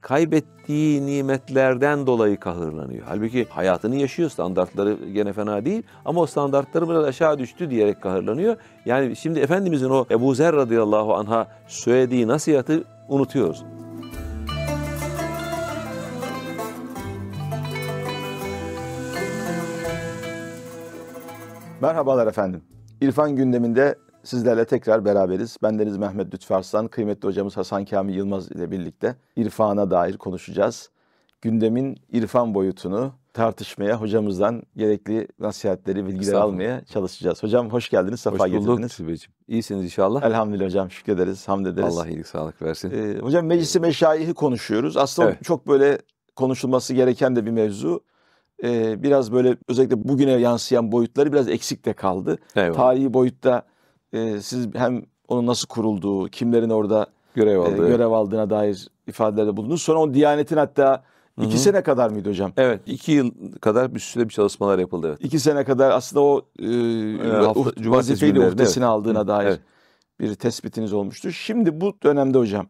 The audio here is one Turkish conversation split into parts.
kaybettiği nimetlerden dolayı kahırlanıyor. Halbuki hayatını yaşıyor, standartları gene fena değil ama o standartları biraz aşağı düştü diyerek kahırlanıyor. Yani şimdi Efendimizin o Ebu Zer radıyallahu anh'a söylediği nasihatı unutuyoruz. Merhabalar efendim. İrfan gündeminde Sizlerle tekrar beraberiz. Bendeniz Mehmet Lütfü Arslan, kıymetli hocamız Hasan Kamil Yılmaz ile birlikte irfana dair konuşacağız. Gündemin irfan boyutunu tartışmaya, hocamızdan gerekli nasihatleri, bilgileri almaya çalışacağız. Hocam hoş geldiniz, safa hoş bulduk, İyisiniz inşallah. Elhamdülillah hocam, şükrederiz, hamd ederiz. Allah iyilik, sağlık versin. Ee, hocam meclisi ee, meşayihi konuşuyoruz. Aslında evet. çok böyle konuşulması gereken de bir mevzu ee, biraz böyle özellikle bugüne yansıyan boyutları biraz eksik de kaldı. Eyvallah. Tarihi boyutta e, siz hem onun nasıl kurulduğu, kimlerin orada görev, e, aldığı. e, görev aldığına dair ifadelerde bulundunuz. Sonra o Diyanet'in hatta Hı-hı. iki sene kadar mıydı hocam? Evet, iki yıl kadar bir süre bir çalışmalar yapıldı. Evet. İki sene kadar aslında o e, e, hafta, uh, vazifeyle uhdesini aldığına hı dair evet. bir tespitiniz olmuştu. Şimdi bu dönemde hocam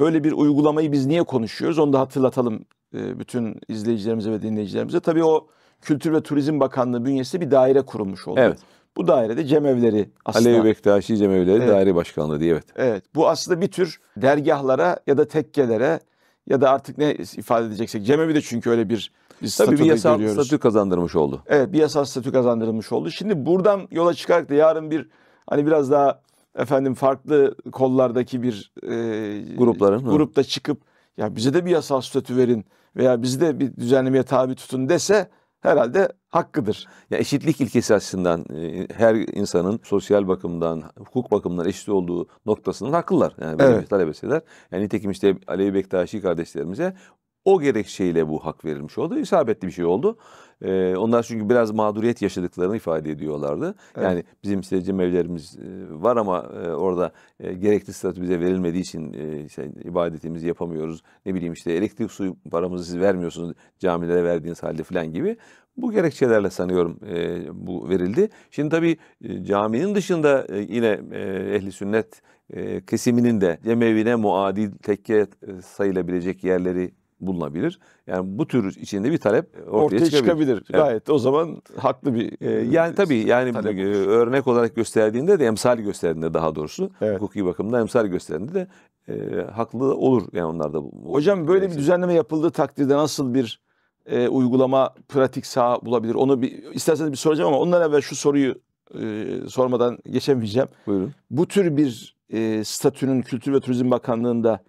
böyle bir uygulamayı biz niye konuşuyoruz? Onu da hatırlatalım e, bütün izleyicilerimize ve dinleyicilerimize. Tabii o Kültür ve Turizm Bakanlığı bünyesinde bir daire kurulmuş oldu. Evet. Bu dairede cemevleri aslında. Alevi Bektaşi Cemevleri evet. Daire Başkanlığı diye evet. Evet. Bu aslında bir tür dergahlara ya da tekkelere ya da artık ne ifade edeceksek cemevi de çünkü öyle bir biz Tabii bir yasal görüyoruz. statü kazandırmış oldu. Evet bir yasal statü kazandırılmış oldu. Şimdi buradan yola çıkarak da yarın bir hani biraz daha efendim farklı kollardaki bir e, grupların grupta mı? çıkıp ya bize de bir yasal statü verin veya bizi de bir düzenlemeye tabi tutun dese herhalde hakkıdır. Ya eşitlik ilkesi açısından e, her insanın sosyal bakımdan, hukuk bakımından eşit olduğu noktasından haklılar. Yani böyle evet. bir talep etseler. Yani nitekim işte Alevi Bektaşi kardeşlerimize o gerekçeyle bu hak verilmiş oldu. İsabetli bir şey oldu. E, onlar çünkü biraz mağduriyet yaşadıklarını ifade ediyorlardı. Evet. Yani bizim işte cemevlerimiz e, var ama e, orada e, gerekli statü bize verilmediği için e, işte, ibadetimizi yapamıyoruz. Ne bileyim işte elektrik suyu paramızı siz vermiyorsunuz camilere verdiğiniz halde falan gibi. Bu gerekçelerle sanıyorum e, bu verildi. Şimdi tabii e, caminin dışında e, yine e, ehli sünnet e, kesiminin de cemevine muadil tekke e, sayılabilecek yerleri bulunabilir. Yani bu tür içinde bir talep ortaya, ortaya çıkabilir. çıkabilir. Evet. Gayet o zaman haklı bir ee, e, yani tabii yani talep. E, örnek olarak gösterdiğinde de emsal gösterdiğinde daha doğrusu evet. hukuki bakımda emsal gösterdiğinde de e, haklı olur yani onlar da. Hocam böyle bir düzenleme yapıldığı takdirde nasıl bir e, uygulama pratik sağ bulabilir? Onu bir isterseniz bir soracağım ama ondan evvel şu soruyu e, sormadan geçemeyeceğim. Buyurun. Bu tür bir e, statünün Kültür ve Turizm Bakanlığı'nda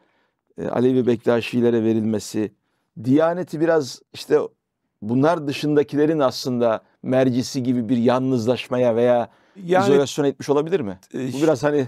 e, Alevi Bektaşilere verilmesi, Diyaneti biraz işte bunlar dışındakilerin aslında mercisi gibi bir yalnızlaşmaya veya yani, izolasyon etmiş olabilir mi? E, Bu biraz hani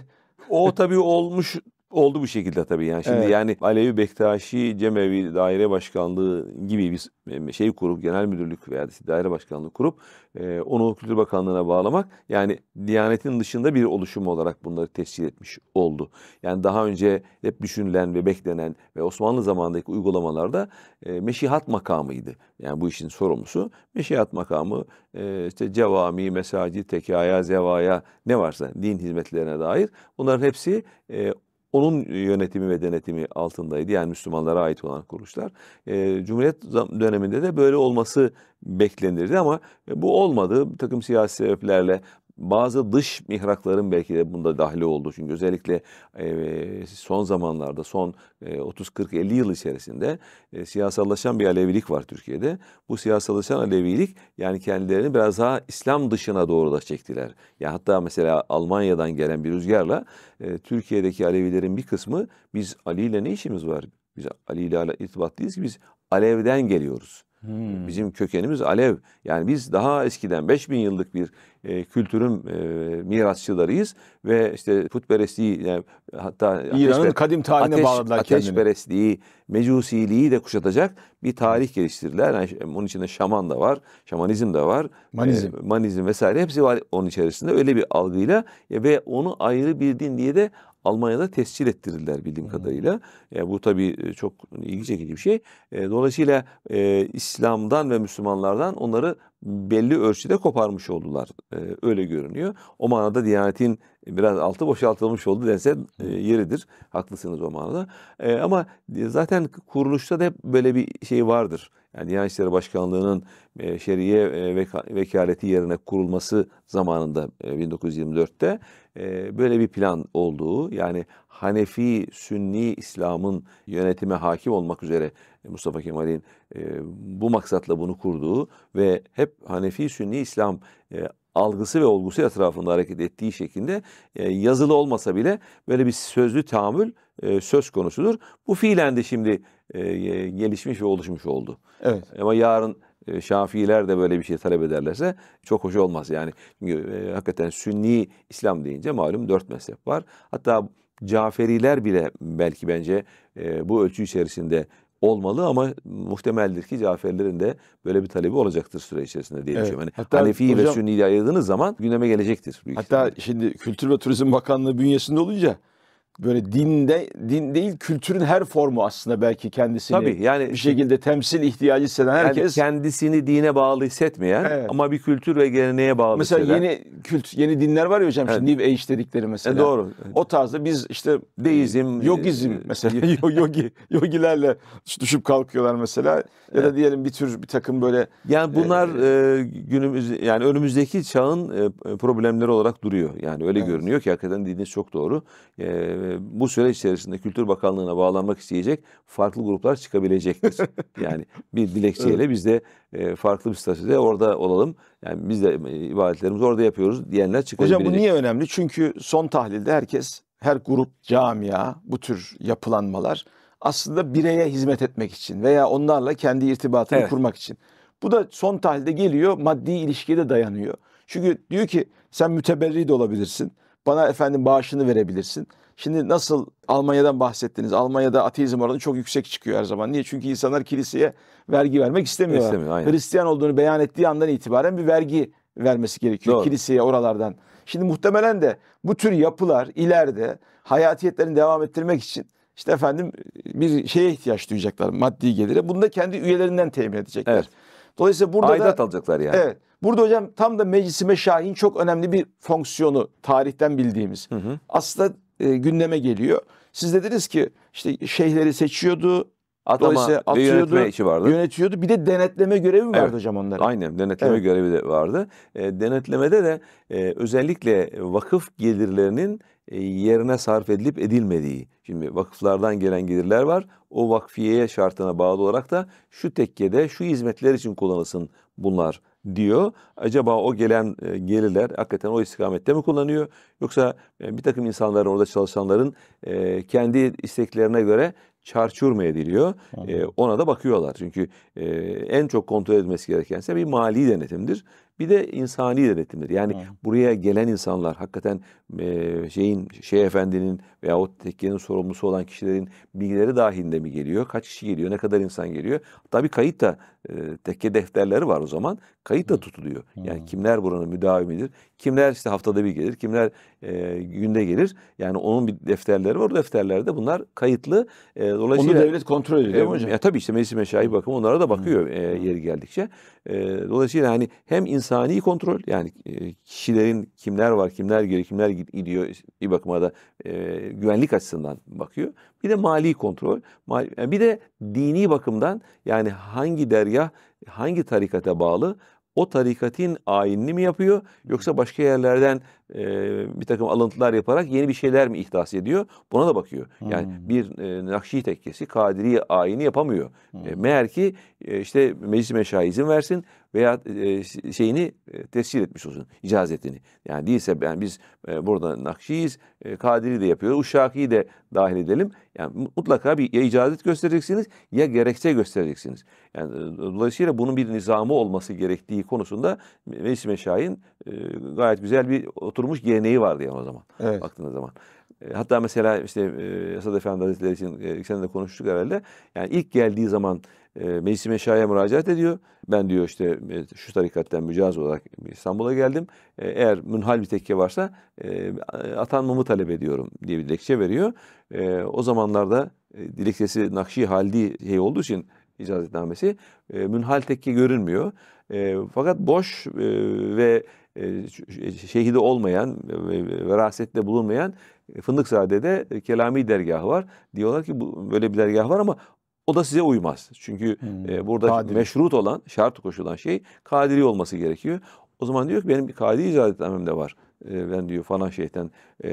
o tabii olmuş oldu bu şekilde tabii yani. Şimdi evet. yani Alevi Bektaşi Cemevi Daire Başkanlığı gibi bir şey kurup genel müdürlük veya daire başkanlığı kurup e, onu Kültür Bakanlığı'na bağlamak yani Diyanet'in dışında bir oluşum olarak bunları tescil etmiş oldu. Yani daha önce hep düşünülen ve beklenen ve Osmanlı zamanındaki uygulamalarda e, meşihat makamıydı. Yani bu işin sorumlusu meşihat makamı e, işte cevami, mesacit, tekaya, zevaya ne varsa din hizmetlerine dair bunların hepsi e, onun yönetimi ve denetimi altındaydı. Yani Müslümanlara ait olan kuruluşlar. E, Cumhuriyet döneminde de böyle olması beklenirdi ama bu olmadı. Bir takım siyasi sebeplerle bazı dış mihrakların belki de bunda dahil oldu. Çünkü özellikle e, son zamanlarda, son 30-40-50 e, yıl içerisinde e, siyasallaşan bir Alevilik var Türkiye'de. Bu siyasallaşan Alevilik yani kendilerini biraz daha İslam dışına doğru da çektiler. Ya yani hatta mesela Almanya'dan gelen bir rüzgarla Türkiye'deki Alevilerin bir kısmı biz Ali ile ne işimiz var? Biz Ali ile irtibatlıyız ki biz Alev'den geliyoruz. Hmm. Bizim kökenimiz Alev. Yani biz daha eskiden 5000 yıllık bir e, kültürün e, mirasçılarıyız ve işte putperestliği yani e, hatta İran'ın kadim tarihine ateş, bağladılar ateş kendini. Ateşperestliği, mecusiliği de kuşatacak bir tarih geliştirdiler. Yani onun içinde şaman da var, şamanizm de var. Manizm. E, manizm vesaire hepsi var onun içerisinde. Öyle bir algıyla e, ve onu ayrı bir din diye de Almanya'da tescil ettirirler bildiğim hmm. kadarıyla. Yani e, bu tabii e, çok ilgi çekici bir şey. E, dolayısıyla e, İslam'dan ve Müslümanlardan onları belli ölçüde koparmış oldular. E, öyle görünüyor. O manada Diyanet'in biraz altı boşaltılmış oldu dense e, yeridir. Haklısınız o manada. E, ama zaten kuruluşta da hep böyle bir şey vardır yani Diyanet İşleri Başkanlığı'nın e, şeriye e, vekaleti yerine kurulması zamanında 1924'te e, e, böyle bir plan olduğu yani Hanefi Sünni İslam'ın yönetime hakim olmak üzere Mustafa Kemal'in bu maksatla bunu kurduğu ve hep Hanefi Sünni İslam algısı ve olgusu etrafında hareket ettiği şekilde yazılı olmasa bile böyle bir sözlü tahammül söz konusudur. Bu fiilen de şimdi e, gelişmiş ve oluşmuş oldu. Evet. Ama yarın e, Şafiiler de böyle bir şey talep ederlerse çok hoş olmaz. Yani çünkü e, hakikaten Sünni İslam deyince malum dört mezhep var. Hatta Caferiler bile belki bence e, bu ölçü içerisinde olmalı ama muhtemeldir ki Caferilerin de böyle bir talebi olacaktır süre içerisinde diye düşünüyorum. Yani hatta Hanefi hocam, ve Sünni'yi ayırdığınız zaman gündeme gelecektir. Büyük hatta ihtimalle. şimdi Kültür ve Turizm Bakanlığı bünyesinde olunca böyle dinde din değil kültürün her formu aslında belki kendisini Tabii, yani bir şekilde temsil ihtiyacı hisseden herkes yani kendisini dine bağlı hissetmeyen evet. ama bir kültür ve geleneğe bağlı mesela hisseden. yeni kült yeni dinler var ya hocam evet. şimdi New Age dedikleri mesela. E, doğru. O tarzda biz işte deizm, e, yogizm e, mesela yogi yogilerle düşüp kalkıyorlar mesela ya da diyelim bir tür bir takım böyle yani e, bunlar e, günümüz yani önümüzdeki çağın problemleri olarak duruyor. Yani öyle evet. görünüyor ki hakikaten dediğiniz çok doğru. E, e, bu süreç içerisinde Kültür Bakanlığı'na bağlanmak isteyecek farklı gruplar çıkabilecektir. yani bir dilekçeyle evet. biz de e, farklı bir statüde orada olalım. Yani biz de e, ibadetlerimizi orada yapıyoruz diyenler çıkabilecek. Hocam bu niye önemli? Çünkü son tahlilde herkes, her grup, camia, bu tür yapılanmalar aslında bireye hizmet etmek için veya onlarla kendi irtibatını evet. kurmak için. Bu da son tahlilde geliyor, maddi ilişkiye de dayanıyor. Çünkü diyor ki sen müteberri de olabilirsin. Bana efendim bağışını verebilirsin. Şimdi nasıl Almanya'dan bahsettiniz. Almanya'da ateizm oranı çok yüksek çıkıyor her zaman. Niye? Çünkü insanlar kiliseye vergi vermek istemiyor. istemiyor aynen. Hristiyan olduğunu beyan ettiği andan itibaren bir vergi vermesi gerekiyor Doğru. kiliseye oralardan. Şimdi muhtemelen de bu tür yapılar ileride hayatiyetlerini devam ettirmek için işte efendim bir şeye ihtiyaç duyacaklar maddi gelire. Bunu da kendi üyelerinden temin edecekler. Evet. Dolayısıyla burada Aidat da, alacaklar yani. Evet. Burada hocam tam da meclisime şahin çok önemli bir fonksiyonu tarihten bildiğimiz. Hı hı. Aslında e, gündeme geliyor. Siz dediniz ki işte şeyhleri seçiyordu, Dolayısıyla Ama atıyordu, işi vardı. yönetiyordu. Bir de denetleme görevi vardı evet. hocam onların. Aynen denetleme evet. görevi de vardı. E, denetlemede de e, özellikle vakıf gelirlerinin e, yerine sarf edilip edilmediği. Şimdi vakıflardan gelen gelirler var. O vakfiyeye şartına bağlı olarak da şu tekkede şu hizmetler için kullanılsın bunlar diyor. Acaba o gelen e, gelirler hakikaten o istikamette mi kullanıyor? Yoksa e, bir takım insanların orada çalışanların e, kendi isteklerine göre çarçur mu ediliyor? E, ona da bakıyorlar. Çünkü en çok kontrol edilmesi gerekense bir mali denetimdir. Bir de insani denetimdir. Yani Anladım. buraya gelen insanlar hakikaten şeyin şey efendinin veyahut tekkenin sorumlusu olan kişilerin bilgileri dahilinde mi geliyor? Kaç kişi geliyor? Ne kadar insan geliyor? Tabii kayıt da e, tekke defterleri var o zaman. Kayıt da tutuluyor. Yani kimler buranın müdavimidir? Kimler işte haftada bir gelir? Kimler e, günde gelir? Yani onun bir defterleri var. O defterlerde bunlar kayıtlı. E, dolayısıyla Onu devlet kontrol ediyor e, hocam. Ya tabii işte meclis meşayi bakımı onlara da bakıyor e, yeri geldikçe. E, dolayısıyla hani hem insani kontrol yani e, kişilerin kimler var, kimler geliyor, kimler gidiyor e, bir bakıma da e, güvenlik açısından bakıyor. Bir de mali kontrol. Mali, yani e, bir de dini bakımdan yani hangi derya, hangi tarikata bağlı, o tarikatin ayinini mi yapıyor yoksa başka yerlerden e, bir takım alıntılar yaparak yeni bir şeyler mi ihdas ediyor? Buna da bakıyor. Yani hmm. bir e, Nakşi tekkesi Kadiri ayini yapamıyor. Hmm. E, meğer ki e, işte meclis meşayi izin versin veya e, şeyini e, tescil etmiş olsun icazetini. Yani değilse yani biz e, burada Nakşi'yiz, e, Kadiri de yapıyor, Uşaki'yi de dahil edelim. Yani mutlaka bir ya icazet göstereceksiniz ya gerekçe göstereceksiniz. Yani dolayısıyla bunun bir nizamı olması gerektiği konusunda meclis meşayin e, gayet güzel bir oturmuş geleneği vardı yani o zaman. Evet. Baktığınız zaman. E, hatta mesela işte e, Esad Efendi Hazretleri için e, sen de konuştuk herhalde. Yani ilk geldiği zaman e, meclis meşaya müracaat ediyor. Ben diyor işte e, şu tarikatten mücaz olarak İstanbul'a geldim. E, eğer münhal bir tekke varsa e, atanmamı talep ediyorum diye bir dilekçe veriyor. E, o zamanlarda e, dilekçesi Nakşi Haldi şey olduğu için icazetnamesi e, münhal tekke görünmüyor. E, fakat boş e, ve e, e, şehidi olmayan, verasette bulunmayan e, Fındıkzade'de Kelami dergahı var. Diyorlar ki bu, böyle bir dergah var ama o da size uymaz. Çünkü hmm, burada kadiri. meşrut olan, şart koşulan şey kadiri olması gerekiyor. O zaman diyor ki benim bir kadiri icadetnamem de var. Ben diyor falan şeyden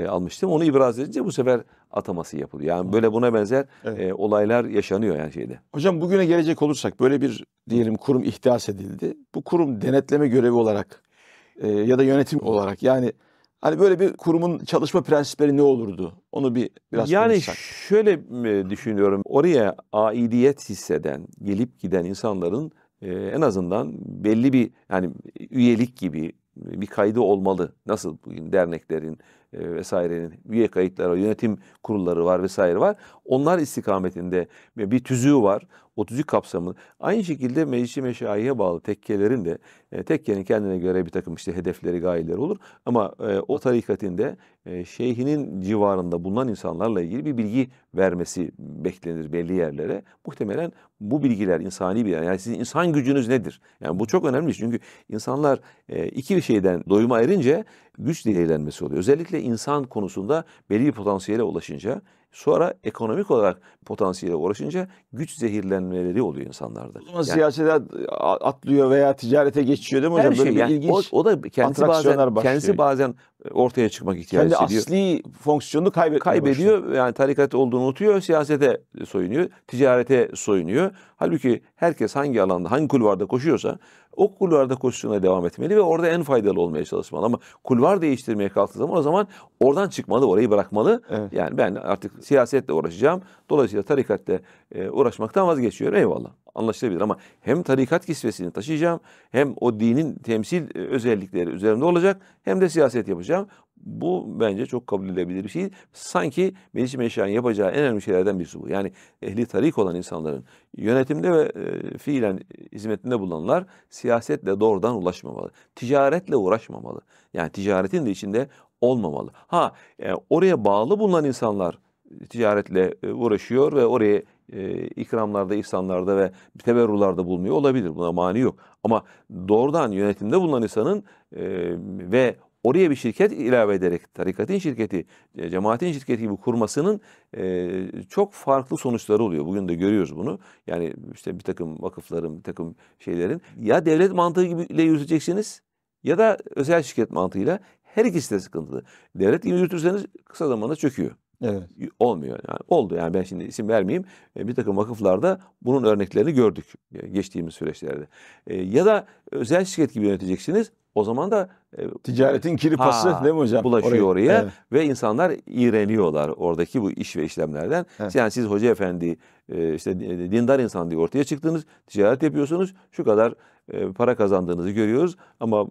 almıştım. Onu ibraz edince bu sefer ataması yapılıyor. Yani böyle buna benzer evet. olaylar yaşanıyor yani şeyde. Hocam bugüne gelecek olursak böyle bir diyelim kurum ihdas edildi. Bu kurum denetleme görevi olarak e, ya da yönetim olarak yani hani böyle bir kurumun çalışma prensipleri ne olurdu? Onu bir biraz Yani konuşsak. şöyle e, düşünüyorum. Oraya aidiyet hisseden, gelip giden insanların e, en azından belli bir yani üyelik gibi bir kaydı olmalı. Nasıl bugün derneklerin e, vesairenin üye kayıtları, yönetim kurulları var vesaire var. Onlar istikametinde bir tüzüğü var. O tüzük kapsamı. Aynı şekilde meclisi meşayiye bağlı tekkelerin de e, tekkenin kendine göre bir takım işte hedefleri, gayeleri olur. Ama e, o tarikatinde de şeyhinin civarında bulunan insanlarla ilgili bir bilgi vermesi beklenir belli yerlere. Muhtemelen bu bilgiler insani bir yer. Yani sizin insan gücünüz nedir? Yani bu çok önemli şey. çünkü insanlar iki bir şeyden doyuma erince güç zehirlenmesi oluyor. Özellikle insan konusunda belli bir potansiyele ulaşınca sonra ekonomik olarak potansiyele ulaşınca güç zehirlenmeleri oluyor insanlarda. O zaman yani, siyasete atlıyor veya ticarete geçiyor değil mi hocam? Her Böyle şey, bir yani, ilginç o, o da kendisi bazen, başlıyor. kendisi bazen ortaya çıkmak ihtiyacı Kendi hissediyor. asli fonksiyonunu kaybetmeye kaybediyor. Başlıyor. Yani tarikat olduğunu unutuyor, siyasete soyunuyor, ticarete soyunuyor. Halbuki herkes hangi alanda, hangi kulvarda koşuyorsa o kulvarda koşusuna devam etmeli ve orada en faydalı olmaya çalışmalı. Ama kulvar değiştirmeye kalktığı zaman o zaman oradan çıkmalı, orayı bırakmalı. Evet. Yani ben artık siyasetle uğraşacağım. Dolayısıyla tarikatle e, uğraşmaktan vazgeçiyor. Eyvallah anlaşılabilir. Ama hem tarikat kisvesini taşıyacağım hem o dinin temsil e, özellikleri üzerinde olacak hem de siyaset yapacağım. Bu bence çok kabul edilebilir bir şey. Sanki Melih Meşah'ın yapacağı en önemli şeylerden birisi bu. Yani ehli tarik olan insanların yönetimde ve e, fiilen hizmetinde bulunanlar siyasetle doğrudan ulaşmamalı. Ticaretle uğraşmamalı. Yani ticaretin de içinde olmamalı. Ha e, oraya bağlı bulunan insanlar ticaretle e, uğraşıyor ve oraya e, ikramlarda, ihsanlarda ve teberrularda bulunuyor olabilir. Buna mani yok. Ama doğrudan yönetimde bulunan insanın e, ve oraya bir şirket ilave ederek tarikatın şirketi, e, cemaatin şirketi gibi kurmasının e, çok farklı sonuçları oluyor. Bugün de görüyoruz bunu. Yani işte bir takım vakıfların, bir takım şeylerin ya devlet mantığı ile yürüteceksiniz ya da özel şirket mantığıyla her ikisi de sıkıntılı. Devlet gibi yürütürseniz kısa zamanda çöküyor. Evet. Olmuyor yani. Oldu yani ben şimdi isim vermeyeyim. E, bir takım vakıflarda bunun örneklerini gördük e, geçtiğimiz süreçlerde. E, ya da özel şirket gibi yöneteceksiniz. O zaman da ticaretin kiripası ha, değil mi hocam? Bulaşıyor oraya, oraya evet. ve insanlar iğreniyorlar oradaki bu iş ve işlemlerden. Evet. Yani siz hoca efendi işte dindar insan diye ortaya çıktınız, ticaret yapıyorsunuz. Şu kadar para kazandığınızı görüyoruz ama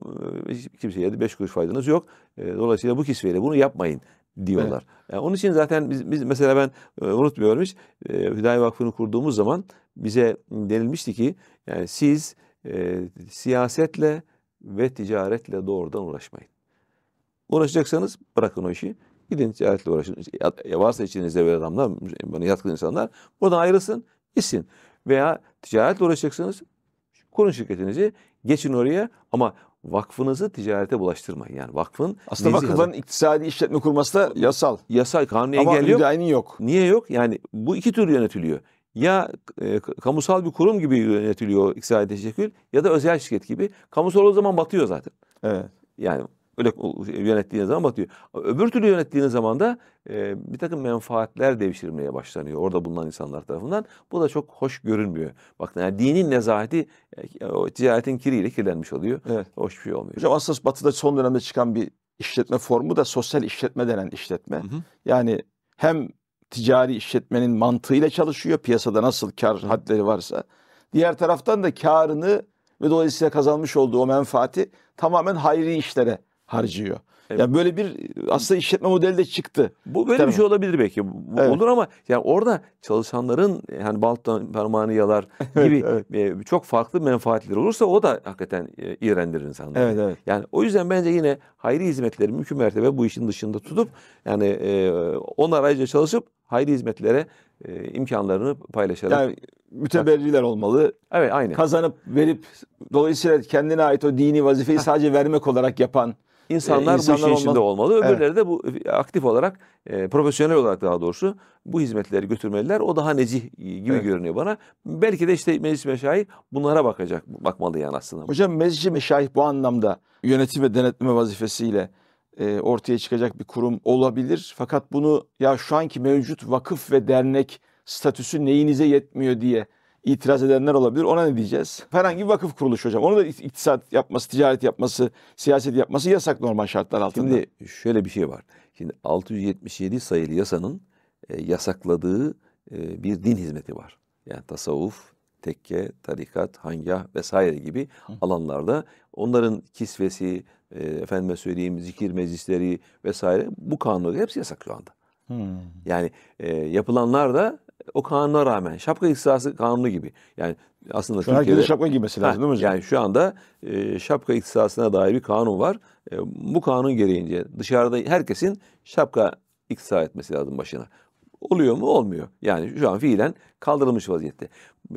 kimseye de beş kuruş faydanız yok. Dolayısıyla bu kisveyle bunu yapmayın diyorlar. Evet. Yani onun için zaten biz, biz mesela ben e, unutmuyorum hiç e, Hüdayi Vakfı'nı kurduğumuz zaman bize denilmişti ki yani siz e, siyasetle ve ticaretle doğrudan uğraşmayın. Uğraşacaksanız bırakın o işi. Gidin ticaretle uğraşın. Ya varsa içinizde böyle adamlar, bana yatkın insanlar buradan ayrılsın, gitsin. Veya ticaretle uğraşacaksanız kurun şirketinizi, geçin oraya ama vakfınızı ticarete bulaştırmayın. Yani vakfın aslında vakıfların iktisadi işletme kurması da yasal. Yasal kanuni Ama engel yok. Ama yok. Niye yok? Yani bu iki tür yönetiliyor. Ya e, kamusal bir kurum gibi yönetiliyor iktisadi teşekkül ya da özel şirket gibi. Kamusal o zaman batıyor zaten. Evet. Yani Öyle yönettiğiniz zaman batıyor. Öbür türlü yönettiğiniz zaman da e, bir takım menfaatler devşirmeye başlanıyor. Orada bulunan insanlar tarafından. Bu da çok hoş görünmüyor. Bak yani dinin nezaheti e, o ticaretin kiriyle kirlenmiş oluyor. Evet. Hoş bir şey olmuyor. Hocam aslında batıda son dönemde çıkan bir işletme formu da sosyal işletme denen işletme. Hı hı. Yani hem ticari işletmenin mantığıyla çalışıyor. Piyasada nasıl kar hadleri varsa. Diğer taraftan da karını ve dolayısıyla kazanmış olduğu o menfaati tamamen hayri işlere harcıyor. Evet. Yani böyle bir aslında işletme modeli de çıktı. Bu böyle Tabii. bir şey olabilir belki. Evet. Olur ama yani orada çalışanların yani baltan parmağını yalar gibi evet. E, çok farklı menfaatleri olursa o da hakikaten e, iğrendirir insanları. Evet, evet. Yani o yüzden bence yine hayri hizmetleri mümkün mertebe bu işin dışında tutup yani e, on arayıcı çalışıp hayri hizmetlere e, imkanlarını paylaşarak. Yani müteberriler olmalı. Evet aynı. Kazanıp verip dolayısıyla kendine ait o dini vazifeyi sadece vermek olarak yapan İnsanlar, insanlar bu işin olmalı. içinde olmalı. Öbürleri evet. de bu aktif olarak e, profesyonel olarak daha doğrusu bu hizmetleri götürmeliler. O daha necih gibi evet. görünüyor bana. Belki de işte meclis meşayih bunlara bakacak, bakmalı yani aslında. Hocam meclis meşayih bu anlamda yönetim ve denetleme vazifesiyle e, ortaya çıkacak bir kurum olabilir. Fakat bunu ya şu anki mevcut vakıf ve dernek statüsü neyinize yetmiyor diye itiraz edenler olabilir. Ona ne diyeceğiz? Herhangi bir vakıf kuruluşu hocam. Onu da iktisat yapması, ticaret yapması, siyaset yapması yasak normal şartlar altında. Şimdi şöyle bir şey var. Şimdi 677 sayılı yasanın e, yasakladığı e, bir din hizmeti var. Yani tasavvuf, tekke, tarikat, hangah vesaire gibi Hı. alanlarda onların kisvesi, e, efendime söyleyeyim zikir meclisleri vesaire bu kanunda hepsi yasak şu anda. Hmm. Yani e, yapılanlar da o kanuna rağmen şapka iktisası kanunu gibi. Yani aslında şu Türkiye'de şapka giymesi lazım ha, değil mi hocam? Yani şu anda e, şapka iktisasına dair bir kanun var. E, bu kanun gereğince dışarıda herkesin şapka iktisa etmesi lazım başına. Oluyor mu? Olmuyor. Yani şu an fiilen kaldırılmış vaziyette.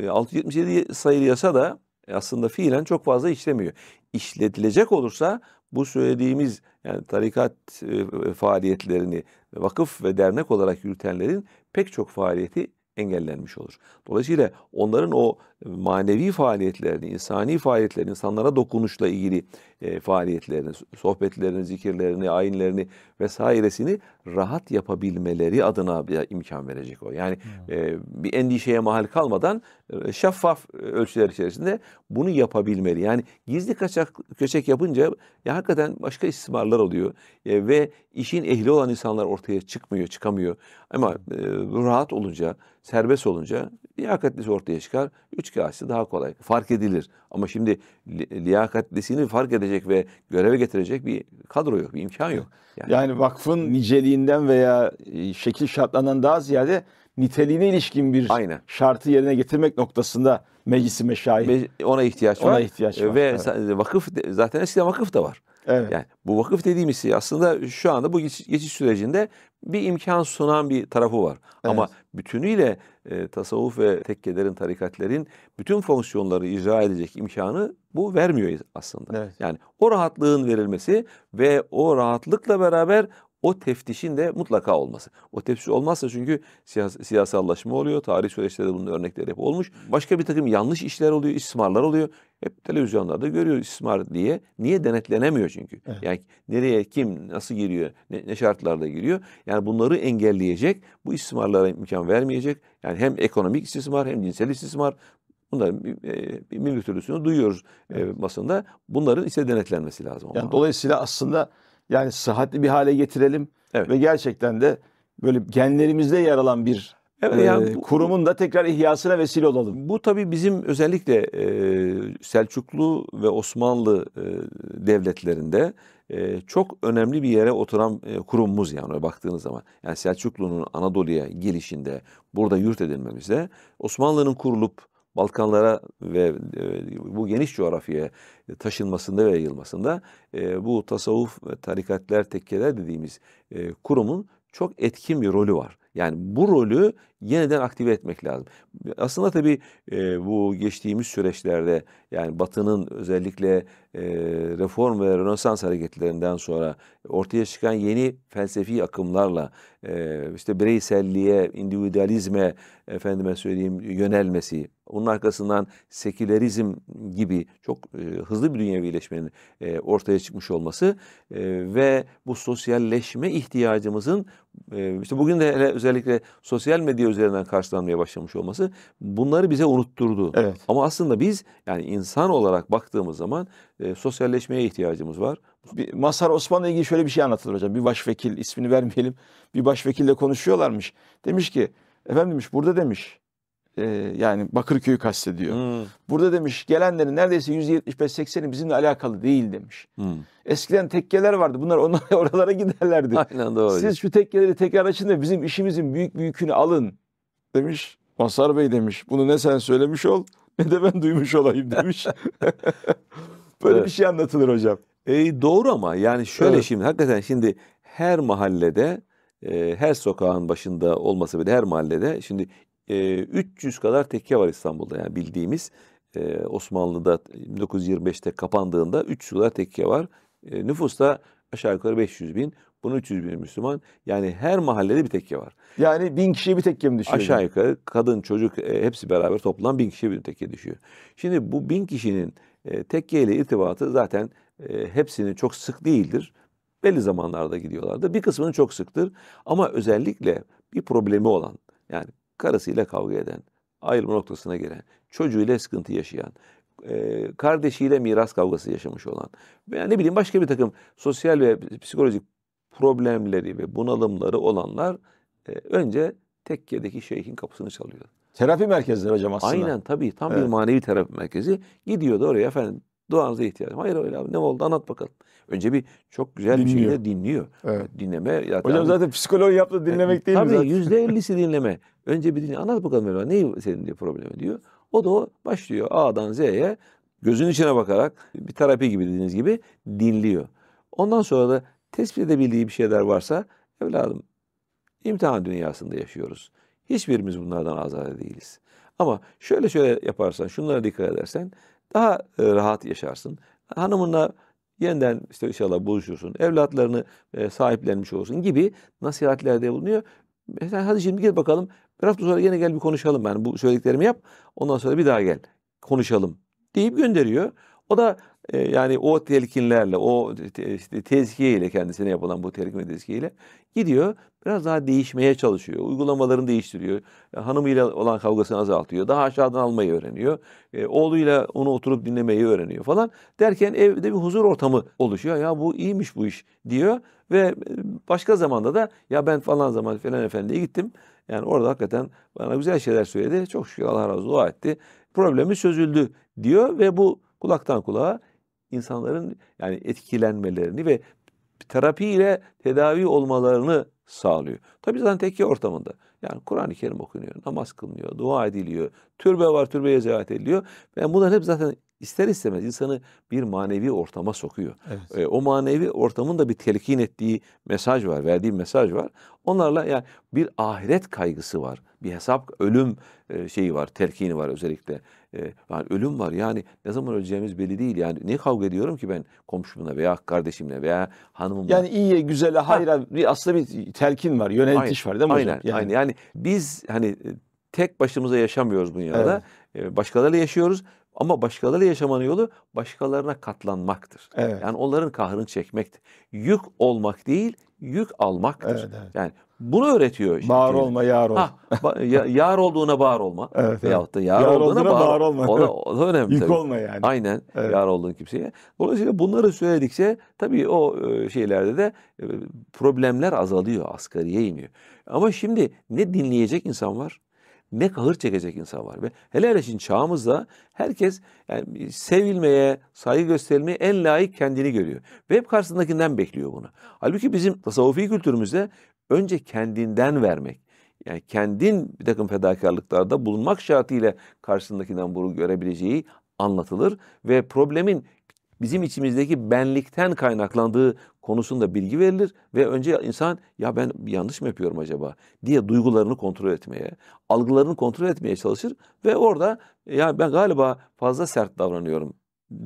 677 e, sayılı yasa da e, aslında fiilen çok fazla işlemiyor. İşletilecek olursa bu söylediğimiz yani tarikat e, e faaliyetlerini vakıf ve dernek olarak yürütenlerin pek çok faaliyeti engellenmiş olur. Dolayısıyla onların o manevi faaliyetlerini, insani faaliyetlerini, insanlara dokunuşla ilgili e, faaliyetlerini, sohbetlerini, zikirlerini, ayinlerini vesairesini rahat yapabilmeleri adına bir imkan verecek o. Yani hmm. e, bir endişeye mahal kalmadan e, şeffaf ölçüler içerisinde bunu yapabilmeli. Yani gizli kaçak köçek yapınca ya hakikaten başka istismarlar oluyor e, ve işin ehli olan insanlar ortaya çıkmıyor, çıkamıyor. Ama hmm. rahat olunca, serbest olunca liyakatlisi ortaya çıkar. Üç güç kıyası daha kolay. Fark edilir. Ama şimdi li liyakatlisini fark edecek ve göreve getirecek bir kadro yok, bir imkan yok. Yani, yani vakfın niceliğinden veya e, şekil şartlarından daha ziyade niteliğine ilişkin bir Aynen. şartı yerine getirmek noktasında meclisi meşayi. Ona ihtiyaç ona var. Ona ihtiyaç e, var. Ve evet. vakıf zaten eskiden vakıf da var. Evet. Yani bu vakıf dediğimiz şey aslında şu anda bu geçiş, geçiş sürecinde bir imkan sunan bir tarafı var. Evet. Ama bütünüyle e, tasavvuf ve tekkelerin, tarikatlerin bütün fonksiyonları icra edecek imkanı bu vermiyor aslında. Evet. Yani o rahatlığın verilmesi ve o rahatlıkla beraber o teftişin de mutlaka olması. O teftiş olmazsa çünkü siyas siyasallaşma oluyor. Tarih de bunun örnekleri hep olmuş. Başka bir takım yanlış işler oluyor, istismarlar oluyor. Hep televizyonlarda görüyoruz istismar diye. Niye denetlenemiyor çünkü? Evet. Yani nereye, kim, nasıl giriyor, ne, ne şartlarda giriyor? Yani bunları engelleyecek, bu istismarlara imkan vermeyecek. Yani hem ekonomik istismar hem cinsel istismar Bunların bir, e, bir türlüsünü duyuyoruz e, evet. basında. Bunların ise denetlenmesi lazım. Yani dolayısıyla aslında yani sıhhatli bir hale getirelim evet. ve gerçekten de böyle genlerimizde yer alan bir Evet, yani e, bu, kurumun da tekrar ihyasına vesile olalım. Bu tabii bizim özellikle e, Selçuklu ve Osmanlı e, devletlerinde e, çok önemli bir yere oturan e, kurumumuz yani baktığınız zaman. Yani Selçuklu'nun Anadolu'ya gelişinde burada yurt edilmemizde Osmanlı'nın kurulup Balkanlara ve e, bu geniş coğrafyaya taşınmasında ve yayılmasında e, bu tasavvuf tarikatlar, tekkeler dediğimiz e, kurumun çok etkin bir rolü var. Yani bu rolü yeniden aktive etmek lazım. Aslında tabii e, bu geçtiğimiz süreçlerde yani Batı'nın özellikle e, reform ve Rönesans hareketlerinden sonra ortaya çıkan yeni felsefi akımlarla e, işte bireyselliğe, individualizme efendime söyleyeyim yönelmesi, onun arkasından sekülerizm gibi çok e, hızlı bir dünyevileşmenin e, ortaya çıkmış olması e, ve bu sosyalleşme ihtiyacımızın e, işte bugün de hele özellikle sosyal medya üzerinden karşılanmaya başlamış olması bunları bize unutturdu. Evet. Ama aslında biz yani insan olarak baktığımız zaman e, sosyalleşmeye ihtiyacımız var. Bir, Masar Osman'la ilgili şöyle bir şey anlatılır hocam. Bir başvekil ismini vermeyelim. Bir başvekille konuşuyorlarmış. Demiş ki efendim demiş burada demiş ee, yani Bakırköy'ü kastediyor. Hmm. Burada demiş gelenlerin neredeyse 175 80i bizimle alakalı değil demiş. Hmm. Eskiden tekkeler vardı. Bunlar onlar oralara giderlerdi. Aynen doğru. Siz şu tekkeleri tekrar açın da bizim işimizin büyük büyükünü alın demiş. Masar Bey demiş. Bunu ne sen söylemiş ol ne de ben duymuş olayım demiş. Böyle evet. bir şey anlatılır hocam. E, doğru ama yani şöyle evet. şimdi hakikaten şimdi her mahallede e, her sokağın başında olması bile her mahallede şimdi e, 300 kadar tekke var İstanbul'da yani bildiğimiz e, Osmanlı'da 1925'te kapandığında 300 kadar tekke var. E, da aşağı yukarı 500 bin. Bunun 300 bin Müslüman. Yani her mahallede bir tekke var. Yani bin kişiye bir tekke mi düşüyor? Aşağı yukarı kadın, çocuk e, hepsi beraber toplam bin kişiye bir tekke düşüyor. Şimdi bu bin kişinin e, tekkeyle irtibatı zaten e, hepsinin çok sık değildir. Belli zamanlarda gidiyorlardı. Bir kısmının çok sıktır. Ama özellikle bir problemi olan yani karısıyla kavga eden, ayrılma noktasına gelen, çocuğuyla sıkıntı yaşayan, e, kardeşiyle miras kavgası yaşamış olan veya ne bileyim başka bir takım sosyal ve psikolojik problemleri ve bunalımları olanlar e, önce tekkedeki şeyhin kapısını çalıyor. Terapi merkezleri hocam aslında. Aynen tabii tam evet. bir manevi terapi merkezi. Gidiyordu oraya efendim duanıza ihtiyacım. Hayır öyle abi ne oldu anlat bakalım. Önce bir çok güzel dinliyor. bir şekilde dinliyor. Evet. Dinleme. Zaten Hocam zaten psikoloğun yaptı, e, dinlemek değil tabii mi? Tabii yüzde ellisi dinleme. Önce bir dinle. Anlat bakalım Elvan neyi senin diye problemi diyor. O da o başlıyor A'dan Z'ye gözün içine bakarak bir terapi gibi dediğiniz gibi dinliyor. Ondan sonra da tespit edebildiği bir şeyler varsa evladım imtihan dünyasında yaşıyoruz. Hiçbirimiz bunlardan azade değiliz. Ama şöyle şöyle yaparsan, şunlara dikkat edersen daha e, rahat yaşarsın. Hanımınla Yeniden işte inşallah buluşursun. Evlatlarını e, sahiplenmiş olsun gibi nasihatlerde bulunuyor. Mesela hadi şimdi git bakalım. Bir hafta sonra yine gel bir konuşalım. Yani bu söylediklerimi yap. Ondan sonra bir daha gel. Konuşalım deyip gönderiyor. O da e, yani o telkinlerle, o te, işte tezkiye ile kendisine yapılan bu telkin ve tezkiye ile gidiyor biraz daha değişmeye çalışıyor. Uygulamalarını değiştiriyor. E, hanımıyla olan kavgasını azaltıyor. Daha aşağıdan almayı öğreniyor. E, oğluyla onu oturup dinlemeyi öğreniyor falan. Derken evde bir huzur ortamı oluşuyor. Ya bu iyiymiş bu iş diyor ve e, başka zamanda da ya ben falan zaman falan efendiye gittim. Yani orada hakikaten bana güzel şeyler söyledi. Çok şükür Allah razı olsun dua etti. Problemi çözüldü diyor ve bu kulaktan kulağa insanların yani etkilenmelerini ve terapiyle tedavi olmalarını sağlıyor. Tabi zaten tekke ortamında. Yani Kur'an-ı Kerim okunuyor, namaz kılınıyor, dua ediliyor, türbe var türbeye ziyaret ediliyor. Yani bunların hep zaten ister istemez insanı bir manevi ortama sokuyor. Evet. E, o manevi ortamın da bir telkin ettiği mesaj var, verdiği mesaj var. Onlarla yani bir ahiret kaygısı var. Bir hesap, ölüm e, şeyi var, telkini var özellikle. E, yani ölüm var yani ne zaman öleceğimiz belli değil. Yani ne kavga ediyorum ki ben komşumla veya kardeşimle veya hanımımla. Yani iyiye, güzele, hayra ha. bir aslında bir telkin var, yöneltiş aynen, var değil mi aynen, hocam? Yani. Aynen, yani biz hani tek başımıza yaşamıyoruz bu dünyada. Evet. Başkalarıyla yaşıyoruz ama başkaları yaşamanın yolu başkalarına katlanmaktır. Evet. Yani onların kahrını çekmektir. Yük olmak değil, yük almaktır. Evet, evet. Yani bunu öğretiyor. Işte. Bağır olma, yar ol. Ha, ya, yar olduğuna bağır olma. Evet, Veyahut da yar, yar olduğuna, olduğuna bağır, bağır olma. O da, o da önemli Yük tabii. olma yani. Aynen evet. yar olduğun kimseye. Dolayısıyla bunları söyledikçe tabii o e, şeylerde de e, problemler azalıyor, asgariye iniyor. Ama şimdi ne dinleyecek insan var? ne kahır çekecek insan var ve hele hele şimdi çağımızda herkes yani sevilmeye, saygı gösterilmeye en layık kendini görüyor. Ve hep karşısındakinden bekliyor bunu. Halbuki bizim tasavvufi kültürümüzde önce kendinden vermek, yani kendin bir takım fedakarlıklarda bulunmak şartıyla karşısındakinden bunu görebileceği anlatılır ve problemin bizim içimizdeki benlikten kaynaklandığı konusunda bilgi verilir ve önce insan ya ben yanlış mı yapıyorum acaba diye duygularını kontrol etmeye, algılarını kontrol etmeye çalışır ve orada ya ben galiba fazla sert davranıyorum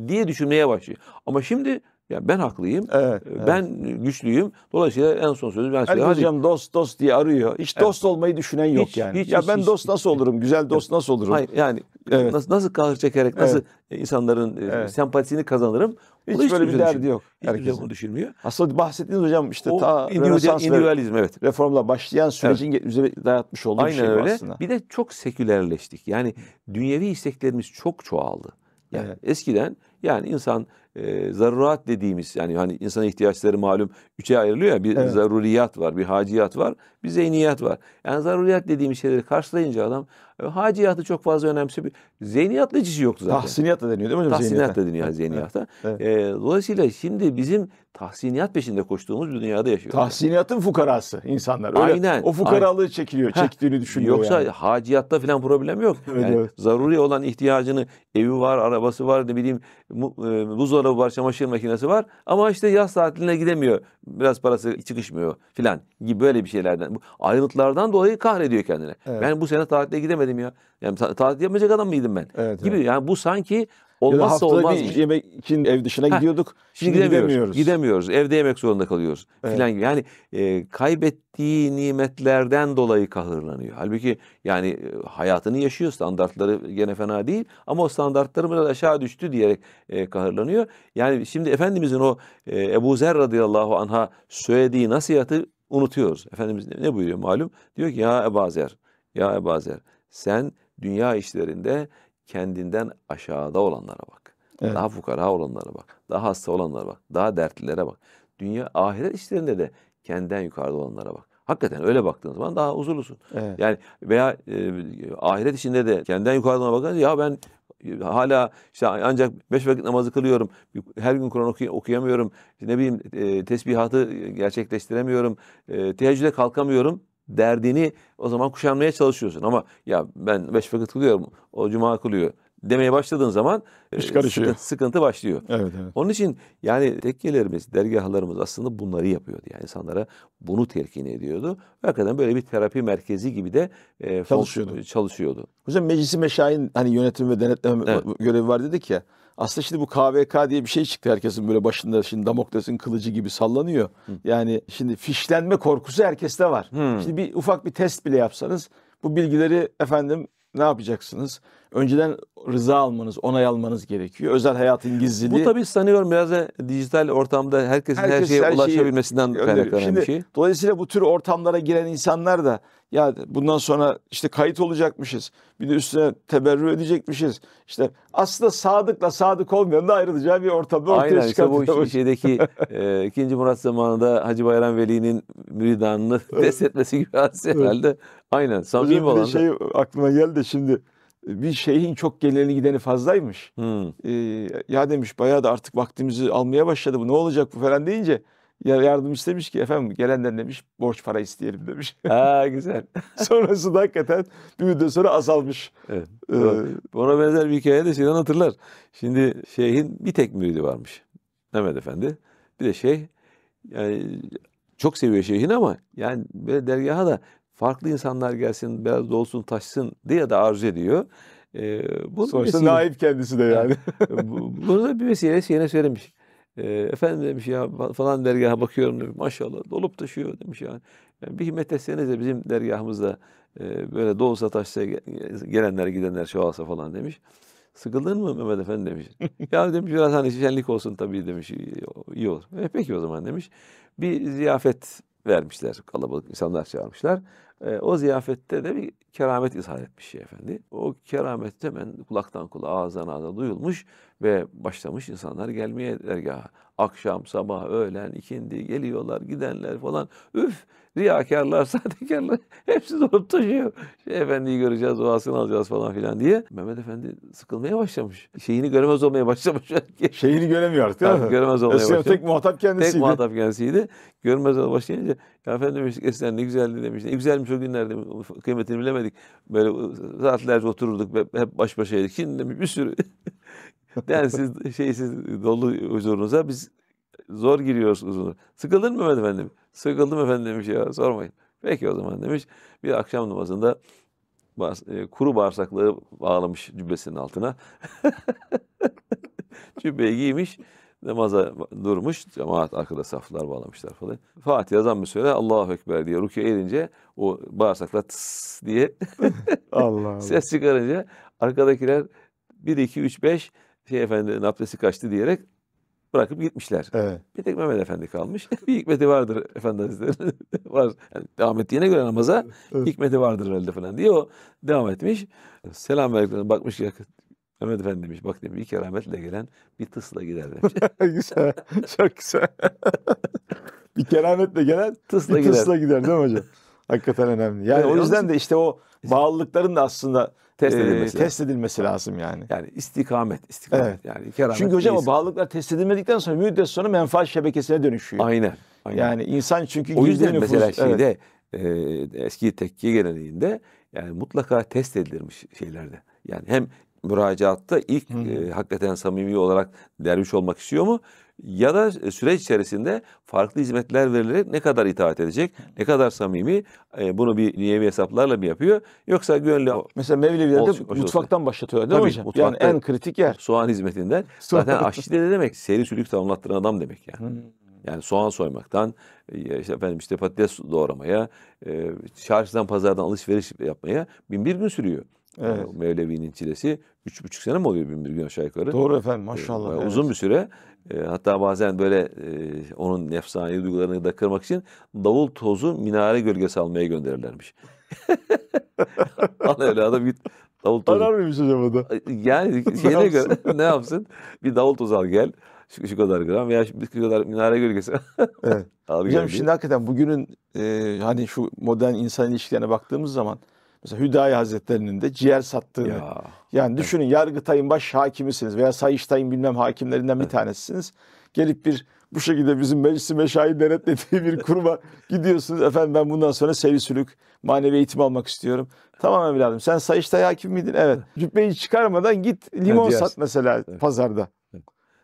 diye düşünmeye başlıyor. Ama şimdi ya ben haklıyım. Evet, ben evet. güçlüyüm. Dolayısıyla en son sözü ben söyleyeyim. Herkes hocam dost dost diye arıyor. Hiç evet. dost olmayı düşünen yok hiç, yani. Hiç, ya hiç, ben dost hiç, nasıl hiç, olurum? Güzel dost evet. nasıl olurum? Hayır yani Evet. Nasıl, nasıl kahır çekerek nasıl evet. E, insanların e, evet. sempatisini kazanırım? Hiç, hiç böyle bir derdi düşün. yok. herkes bunu düşünmüyor. Aslında bahsettiğiniz hocam işte o ta individualizm evet. Reformla başlayan sürecin evet. üzerine dayatmış olduğu Aynen bir şey öyle. aslında. Bir de çok sekülerleştik. Yani dünyevi isteklerimiz çok çoğaldı. Yani evet. eskiden yani insan e, zarurat dediğimiz yani hani insana ihtiyaçları malum üçe ayrılıyor ya bir evet. zaruriyat var, bir haciyat var, bir zeyniyat var. Yani zaruriyat dediğimiz şeyleri karşılayınca adam e, haciyatı çok fazla önemsiyor. Zeyniyatla hiç işi yoktu zaten. Tahsiniyat da deniyor değil mi hocam? Tahsiniyat da deniyor yani zeyniyata. Evet. E, dolayısıyla şimdi bizim tahsiniyat peşinde koştuğumuz bir dünyada yaşıyoruz. Tahsiniyatın fukarası insanlar. Öyle aynen. O fukaralığı aynen. çekiliyor, Heh. çektiğini düşünüyor Yoksa yani. haciyatta falan problem yok. evet, yani evet. Zaruri olan ihtiyacını evi var, arabası var ne bileyim e, buzdolabı buzdolabı var, çamaşır makinesi var ama işte yaz tatiline gidemiyor. Biraz parası çıkışmıyor filan gibi böyle bir şeylerden. Bu ayrıntılardan dolayı kahrediyor kendine. Evet. Ben bu sene tatile gidemedim ya. Yani tatil yapmayacak adam mıydım ben? Evet, gibi. Evet. Yani bu sanki Olmazsa ya haftada olmaz. Bir yemek için ev dışına ha, gidiyorduk. Şimdi, gidemiyoruz. gidemiyoruz. Gidemiyoruz. Evde yemek zorunda kalıyoruz evet. filan gibi. Yani e, kaybettiği nimetlerden dolayı kahırlanıyor. Halbuki yani e, hayatını yaşıyor. Standartları gene fena değil ama o standartları biraz aşağı düştü diyerek e, kahırlanıyor. Yani şimdi efendimizin o e, Ebu Zer radıyallahu anha söylediği nasihatı unutuyoruz. Efendimiz ne buyuruyor malum? Diyor ki ya Ebu Zer, ya Ebu Zer sen dünya işlerinde kendinden aşağıda olanlara bak. Evet. Daha fukara olanlara bak. Daha hasta olanlara bak. Daha dertlilere bak. Dünya ahiret işlerinde de kendinden yukarıda olanlara bak. Hakikaten öyle baktığın zaman daha huzurlusun. Evet. Yani veya e, ahiret içinde de kendinden yukarıdan bakarsan ya ben e, hala işte ancak beş vakit namazı kılıyorum. Her gün Kur'an okuy- okuyamıyorum. ne bileyim e, tesbihatı gerçekleştiremiyorum. E, teheccüde kalkamıyorum derdini o zaman kuşanmaya çalışıyorsun. Ama ya ben beş vakit kılıyorum, o cuma kılıyor demeye başladığın zaman e, Sıkıntı, sıkıntı başlıyor. Evet, evet. Onun için yani tekkelerimiz, dergahlarımız aslında bunları yapıyordu. Yani insanlara bunu telkin ediyordu. Hakikaten böyle bir terapi merkezi gibi de e, çalışıyordu. çalışıyordu. Hocam meclisi meşayin hani yönetim ve denetleme evet. görevi var dedik ya. Aslında şimdi bu KVK diye bir şey çıktı. Herkesin böyle başında şimdi Damokles'in kılıcı gibi sallanıyor. Hı. Yani şimdi fişlenme korkusu herkeste var. Hı. Şimdi bir ufak bir test bile yapsanız bu bilgileri efendim ne yapacaksınız? önceden rıza almanız, onay almanız gerekiyor. Özel hayatın gizliliği. Bu tabii sanıyorum biraz da dijital ortamda herkesin Herkes her şeye her ulaşabilmesinden kaynaklanan bir şey. Dolayısıyla bu tür ortamlara giren insanlar da ya bundan sonra işte kayıt olacakmışız. Bir de üstüne teberrü ödeyecekmişiz İşte aslında sadıkla sadık olmayan da ayrılacağı bir ortamda ortaya Aynen, işte bu işte ikinci e, Murat zamanında Hacı Bayram Veli'nin müridanını evet. feshetmesi gibi herhalde. Aynen samimi olan. şey aklıma geldi şimdi bir şeyhin çok geleni gideni fazlaymış. Hmm. Ee, ya demiş bayağı da artık vaktimizi almaya başladı bu ne olacak bu falan deyince ya yardım istemiş ki efendim gelenler demiş borç para isteyelim demiş. Ha güzel. Sonrası da hakikaten bir müddet sonra azalmış. Evet. Ee, Ona benzer bir hikaye de Sinan hatırlar. Şimdi şeyhin bir tek müridi varmış. Mehmet Efendi. Bir de şey yani çok seviyor şeyhin ama yani böyle dergaha da farklı insanlar gelsin, biraz dolsun, taşsın diye de arzu ediyor. Ee, bunu Sonuçta vesile... naip kendisi de yani. bunu da bir vesile şeyine söylemiş. Ee, efendim demiş ya falan dergaha bakıyorum demiş, maşallah dolup taşıyor demiş yani. yani bir himmet etseniz de bizim dergahımızda e, böyle dolsa taşsa gelenler gidenler çoğalsa falan demiş. Sıkıldın mı Mehmet Efendi demiş. ya demiş biraz hani şenlik olsun tabii demiş iyi olur. E, peki o zaman demiş. Bir ziyafet vermişler kalabalık insanlar çağırmışlar. Ee, o ziyafette de bir keramet izhar etmiş şey Efendi. O keramet hemen kulaktan kulağa ağızdan ağza duyulmuş ve başlamış insanlar gelmeye dergaha. Akşam, sabah, öğlen, ikindi geliyorlar, gidenler falan. Üf riyakarlar, sadekarlar, hepsi dolup taşıyor. Şey, efendiyi göreceğiz, duasını alacağız falan filan diye. Mehmet Efendi sıkılmaya başlamış. Şeyini göremez olmaya başlamış. Şeyini göremiyor artık. Tabii, göremez olmaya Eskiden başlamış. tek muhatap kendisiydi. Tek muhatap kendisiydi. Görmez olmaya başlayınca ya efendim demiş eskiden ne güzeldi demiş. Ne güzelmiş o günlerde kıymetini bilemedik. Böyle saatlerce otururduk hep baş başaydık. Şimdi demiş bir sürü densiz şeysiz dolu huzurunuza biz zor giriyorsunuz. Sıkıldın mı efendim? Sıkıldım efendim demiş ya sormayın. Peki o zaman demiş. Bir akşam namazında e, kuru bağırsakları bağlamış cübbesinin altına. Cübbeyi giymiş namaza durmuş. Cemaat arkada saflar bağlamışlar falan. Fatiha zammı söyle Allahu Ekber diye rukiye edince o bağırsakla tıs diye Allah ses çıkarınca arkadakiler 1, 2, 3, 5 şey efendim abdesti kaçtı diyerek bırakıp gitmişler. Evet. Bir tek Mehmet Efendi kalmış. bir hikmeti vardır Efendi Var. Yani devam ettiğine göre namaza evet. hikmeti vardır herhalde falan diye o devam etmiş. Selam verdiklerine bakmış ya Mehmet Efendi demiş bak demiş bir kerametle gelen bir tısla gider demiş. güzel. Çok güzel. bir kerametle gelen tısla bir gider. tısla gider değil mi hocam? Hakikaten önemli. Yani, yani o yüzden de işte o bağlılıkların da aslında test edilmesi, e, test edilmesi lazım yani. Yani istikamet, istikamet evet. yani keramet. Çünkü hocam o bağlılıklar test edilmedikten sonra müddet sonra menfaat şebekesine dönüşüyor. Aynen. aynen. Yani insan çünkü o yüzden nüfus, mesela şeyde evet. e, eski tekke geleneğinde yani mutlaka test edilirmiş şeylerde. Yani hem müracaatta ilk Hı. e, hakikaten samimi olarak derviş olmak istiyor mu? ya da e, süreç içerisinde farklı hizmetler verilerek ne kadar itaat edecek, ne kadar samimi e, bunu bir niyevi hesaplarla mı yapıyor yoksa gönlü... Mesela Mevlevilerde mutfaktan olsun. başlatıyorlar değil Tabii, mi hocam? Mutfakta, yani en kritik yer. Soğan hizmetinden. Zaten aşçı de ne demek? Seri sülük tamamlattıran adam demek yani. Hmm. Yani soğan soymaktan, e, işte efendim işte patates doğramaya, e, çarşıdan pazardan alışveriş yapmaya bin bir gün sürüyor. Evet. Yani Mevlevi'nin çilesi üç buçuk sene mi oluyor bin bir gün aşağı yukarı? Doğru efendim maşallah. Ee, evet. Uzun bir süre e, hatta bazen böyle e, onun nefsani duygularını da kırmak için davul tozu minare gölgesi almaya gönderirlermiş. Al evladım git davul tozu. Arar mıymış acaba da? Yani şeyine göre ne yapsın? Bir davul tozu al gel. Şu, şu kadar gram veya şu, şu kadar minare gölgesi. evet. Hocam şimdi hakikaten bugünün e, hani şu modern insan ilişkilerine baktığımız zaman Mesela Hüdayi Hazretlerinin de ciğer sattığını. Ya. Yani düşünün evet. Yargıtay'ın baş hakimisiniz veya Sayıştay'ın bilmem hakimlerinden bir tanesiniz Gelip bir bu şekilde bizim meclisi meşayi denetlediği bir kuruma gidiyorsunuz. Efendim ben bundan sonra seyri sülük manevi eğitim almak istiyorum. Tamam evladım sen Sayıştay hakim miydin? Evet. Cübbeyi çıkarmadan git limon evet, sat mesela evet. pazarda.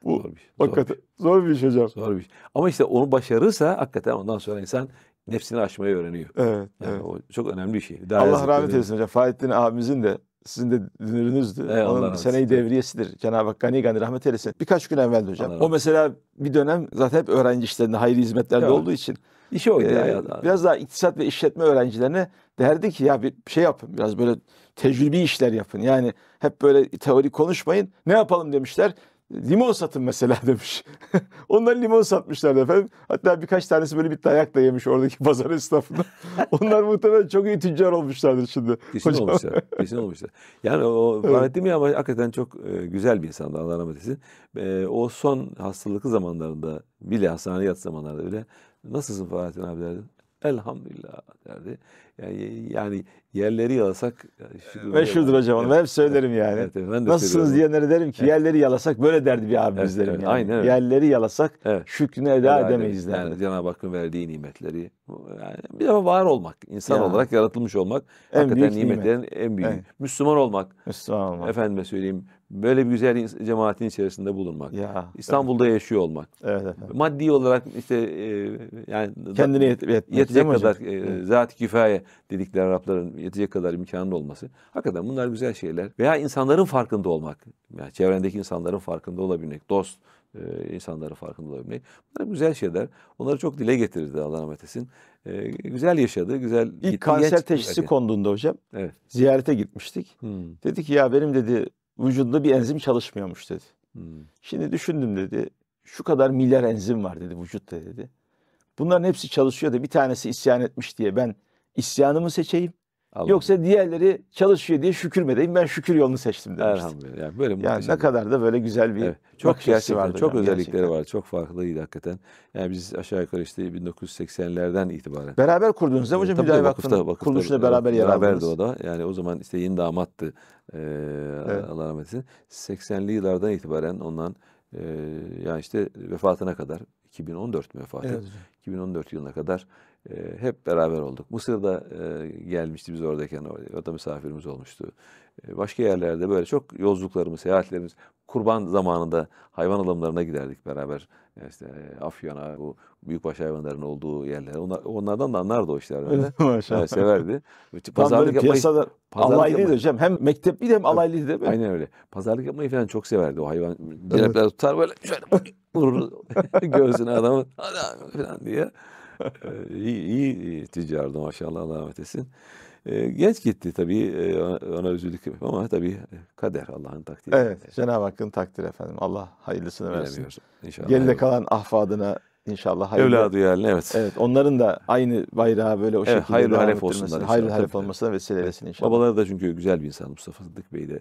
Bu zor bir, şey, hakikaten şey. zor bir iş hocam. Zor bir iş. Ama işte onu başarırsa hakikaten ondan sonra insan nefsini aşmayı öğreniyor. Evet. Yani evet. O çok önemli bir şey. Daha Allah rahmet eylesin hocam. Fahrettin abimizin de sizin de dünürünüzdü. Evet, Onun Allah seneyi olsun. devriyesidir. Cenab-ı Hak gani gani rahmet eylesin. Birkaç gün evvel hocam. Allah o mesela bir dönem zaten hep öğrenci işlerinde, hayırlı hizmetlerde evet. olduğu için. İşi oydu. E, biraz daha iktisat ve işletme öğrencilerine derdi ki ya bir şey yapın. Biraz böyle tecrübi işler yapın. Yani hep böyle teori konuşmayın. Ne yapalım demişler limon satın mesela demiş. Onlar limon satmışlar efendim. Hatta birkaç tanesi böyle bir dayak da yemiş oradaki pazar esnafında. Onlar muhtemelen çok iyi tüccar olmuşlardır şimdi. Kesin Hocam. olmuşlar. Kesin olmuşlar. Yani o evet. Fahrettin Bey ama hakikaten çok e, güzel bir insandı Allah rahmet eylesin. E, o son hastalıklı zamanlarında bile hastaneye yat zamanlarda bile nasılsın Fahrettin abi derdim. Elhamdülillah derdi. Yani, yani yerleri yalasak Meşhurdur hocam onu. Evet. Hep söylerim yani. Evet, evet, ben de Nasılsınız diyenlere derim ki evet. yerleri yalasak böyle derdi bir abimiz evet, derim. Evet, yani. Aynen öyle. Yerleri yalasak evet. şükrünü eda edemeyiz derdi. Yani Cenab-ı Hakk'ın verdiği nimetleri. Yani bir defa var olmak. insan yani. olarak yaratılmış olmak. En hakikaten nimetlerin nimet. en büyüğü. Evet. Müslüman olmak. Müslüman olmak. Efendime söyleyeyim böyle bir güzel cemaatin içerisinde bulunmak. Ya, İstanbul'da evet. yaşıyor olmak. Evet efendim. Maddi olarak işte e, yani kendine yet yetmek yetecek kadar e, zat kifaye dedikleri Arapların yetecek kadar imkanın olması. Hakikaten bunlar güzel şeyler. Veya insanların farkında olmak. Yani çevrendeki insanların farkında olabilmek. Dost, e, insanların farkında olabilmek. Bunlar güzel şeyler. Onları çok dile getirdi Allah rahmet etsin. E, güzel yaşadı, güzel İlk gitti, kanser teşhisi konduğunda hocam evet. ziyarete gitmiştik. Hmm. Dedi ki ya benim dedi vücudunda bir enzim çalışmıyormuş dedi. Hmm. Şimdi düşündüm dedi. Şu kadar milyar enzim var dedi vücutta dedi. Bunların hepsi çalışıyor da bir tanesi isyan etmiş diye ben isyanımı seçeyim. Allah. Yoksa diğerleri çalışıyor diye şükürmedeyim. Ben şükür yolunu seçtim demiştim. Elhamdülillah. Yani böyle yani ne kadar da böyle güzel bir evet. çok bakış vardı. Çok hocam, özellikleri gerçekten. var. Çok farklıydı hakikaten. Yani biz aşağı yukarı işte 1980'lerden itibaren. Beraber kurdunuz değil mi ee, hocam? Tabii Hüdayi Vakfı'nın kuruluşunda beraber yer aldınız. Beraberdi o da. Yani o zaman işte yeni damattı. Ee, evet. Allah rahmet eylesin. 80'li yıllardan itibaren ondan e, yani işte vefatına kadar 2014 mü vefat evet. 2014 yılına kadar e, hep beraber olduk. Mısır'da e, gelmişti biz oradayken, o da misafirimiz olmuştu. E, başka yerlerde böyle çok yolculuklarımız, seyahatlerimiz, kurban zamanında hayvan alımlarına giderdik beraber. İşte e, Afyon'a, bu büyükbaş hayvanların olduğu yerlere. Onlar, onlardan da anlardı o işlerden. Maşallah. Evet, severdi. Pazarlık Tam böyle yapmayı, piyasada pazarlık alaylıydı yapmayı. hocam. Hem mektepliydi hem alaylıydı değil mi? Aynen öyle. Pazarlık yapmayı falan çok severdi. O hayvan evet. tutar böyle şöyle vurur göğsüne adamı falan diye. İyi iyi tüccardı maşallah Allah rahmet etsin. genç gitti tabii e, ona üzüldük ama tabii kader Allah'ın takdiri. Evet Cenab-ı Hakk'ın takdiri efendim. Allah hayırlısını versin. İnşallah. Geride kalan ahfadına inşallah hayırlı. Evladı yani evet. Evet onların da aynı bayrağı böyle o evet, şekilde hayırlı halef olsunlar. Hayırlı halef olmasına vesile eylesin inşallah. Babaları da çünkü güzel bir insan Mustafa Sıddık Bey de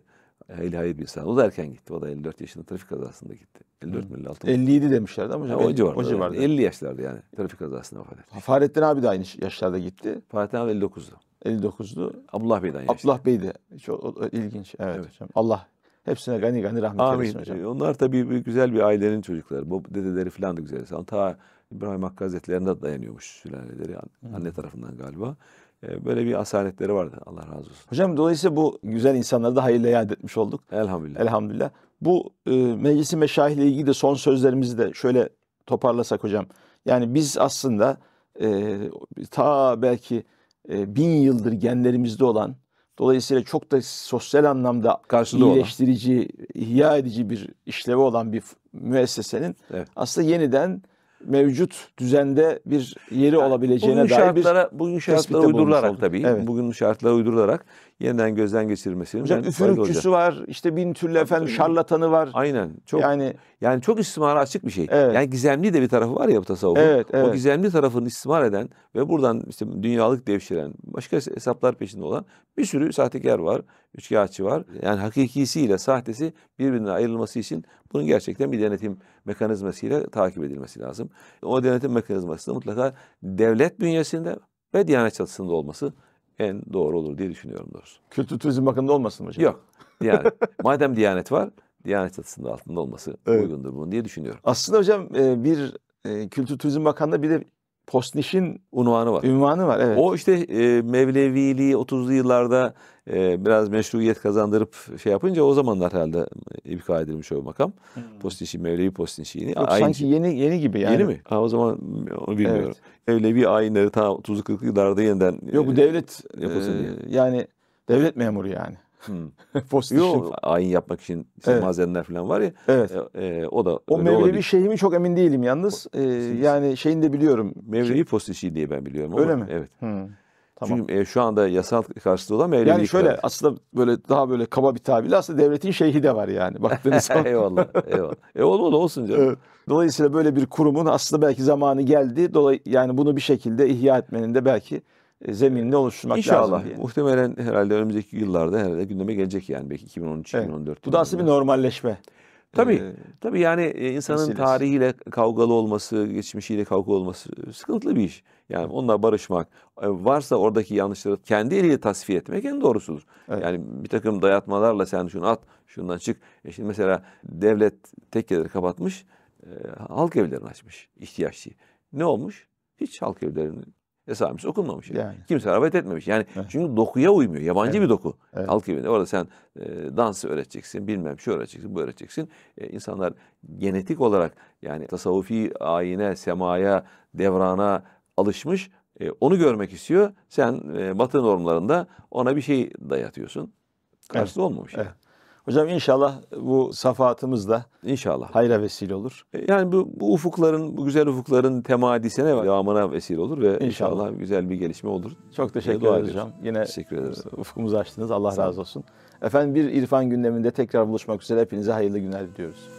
e, İlahiyat Bilsen. O da erken gitti. O da 54 yaşında trafik kazasında gitti. 54 mi 56 mı? 57 demişlerdi ama hocam. Ha, o civarda. O civarda. Yani. 50 yaşlarda yani trafik kazasında vefat etti. Fahrettin abi de aynı yaşlarda gitti. Fahrettin abi 59'du. 59'du. Abdullah Bey'den yaşlı. Abdullah Bey de. Çok ilginç. Evet, evet hocam. Allah hepsine gani gani rahmet Amin. eylesin hocam. Onlar tabii bir, güzel bir ailenin çocukları. Bu dedeleri falan da güzel. Ta İbrahim Hakkı Hazretleri'ne dayanıyormuş sülaleleri. Anne tarafından galiba. Ee, böyle bir asaletleri vardı Allah razı olsun. Hocam dolayısıyla bu güzel insanları da hayırla yad etmiş olduk. Elhamdülillah. Elhamdülillah. Bu e, meclisi meşahihle ilgili de son sözlerimizi de şöyle toparlasak hocam. Yani biz aslında e, ta belki e, bin yıldır genlerimizde olan dolayısıyla çok da sosyal anlamda Karşılığı iyileştirici, olan. ihya edici bir işlevi olan bir müessesenin evet. aslında yeniden mevcut düzende bir yeri olabileceğine bugün dair şartlara, bir bugün şartlara uydurularak tabii. Evet. Bugün şartlara uydurularak yeniden gözden geçirmesinin Hocam üfürükçüsü var, işte bin türlü Tabii efendim şarlatanı var. Aynen. Çok yani yani çok istismara açık bir şey. Evet. Yani gizemli de bir tarafı var ya bu tasavvufun. Evet, evet. O gizemli tarafını istismar eden ve buradan işte dünyalık devşiren, başka hesaplar peşinde olan bir sürü sahtekar var, üçkağıtçı var. Yani hakikisiyle sahtesi birbirinden ayrılması için bunun gerçekten bir denetim mekanizmasıyla takip edilmesi lazım. O denetim mekanizması da mutlaka devlet bünyesinde ve Diyanet çatısında olması en doğru olur diye düşünüyorum doğrusu. Kültür Turizm Bakanı'nda olmasın mı hocam? Yok. Yani madem Diyanet var, Diyanet çatısının altında olması evet. uygundur bunun diye düşünüyorum. Aslında hocam e, bir e, Kültür Turizm Bakanı'nda bir de Postniş'in unvanı var. Unvanı var evet. O işte e, Mevleviliği 30'lu yıllarda e, biraz meşruiyet kazandırıp şey yapınca o zamanlar herhalde ibka edilmiş o makam. Hmm. Postinşi, Mevlevi Postinşi'ni. Yok aynı, sanki şey- yeni yeni gibi yani. Yeni mi? Ha, o zaman onu bilmiyorum. Evet. Mevlevi ayinleri ta 30 40 yıllarda yeniden Yok bu e, devlet yapılsın e, Yani devlet memuru yani. Hmm. Post ayin yapmak için işte evet. malzemeler falan var ya. Evet. E, e, o da O Mevlevi şeyimi çok emin değilim yalnız. E, yani şeyini de biliyorum. Mevlevi postişi diye ben biliyorum. Öyle ama, mi? Evet. Hmm. Tamam. Çünkü e, şu anda yasal karşılığı olan meylelik Yani şöyle var. aslında böyle daha böyle kaba bir tabirle aslında devletin şeyhi de var yani baktığınız zaman. eyvallah, eyvallah. E olmalı olsun canım. Evet. Dolayısıyla böyle bir kurumun aslında belki zamanı geldi. Dolay yani bunu bir şekilde ihya etmenin de belki e, zeminini oluşturmak İnşallah. lazım. İnşallah. Muhtemelen herhalde önümüzdeki yıllarda herhalde gündeme gelecek yani belki 2013 evet. 2014. Bu da aslında bir normalleşme. Tabii, e, tabii yani e, insanın meselesi. tarihiyle kavgalı olması, geçmişiyle kavgalı olması sıkıntılı bir iş. Yani onunla barışmak, e, varsa oradaki yanlışları kendi eliyle tasfiye etmek en doğrusudur. Evet. Yani bir takım dayatmalarla sen şunu at, şundan çık. E şimdi mesela devlet tekkeleri kapatmış, e, halk evlerini açmış ihtiyaç diye. Ne olmuş? Hiç halk evlerinin esamesi okunmamış. Yani. Kimse rağbet etmemiş. Yani evet. çünkü dokuya uymuyor. Yabancı evet. bir doku. Evet. Halk evinde. Orada sen e, dans öğreteceksin, bilmem şu öğreteceksin, bu öğreteceksin. E, insanlar genetik olarak yani tasavvufi ayine, semaya, devrana alışmış. E, onu görmek istiyor. Sen e, batı normlarında ona bir şey dayatıyorsun. Karşılığı evet. olmamış. Evet. Hocam inşallah bu safahatımız da inşallah hayra vesile olur. E, yani bu, bu ufukların, bu güzel ufukların temadisine ve devamına vesile olur ve inşallah, inşallah güzel bir gelişme olur. Çok teşekkür ederim. hocam. Yine teşekkür ederim. E, ufkumuzu açtınız. Allah razı olsun. Efendim bir irfan gündeminde tekrar buluşmak üzere hepinize hayırlı günler diliyoruz.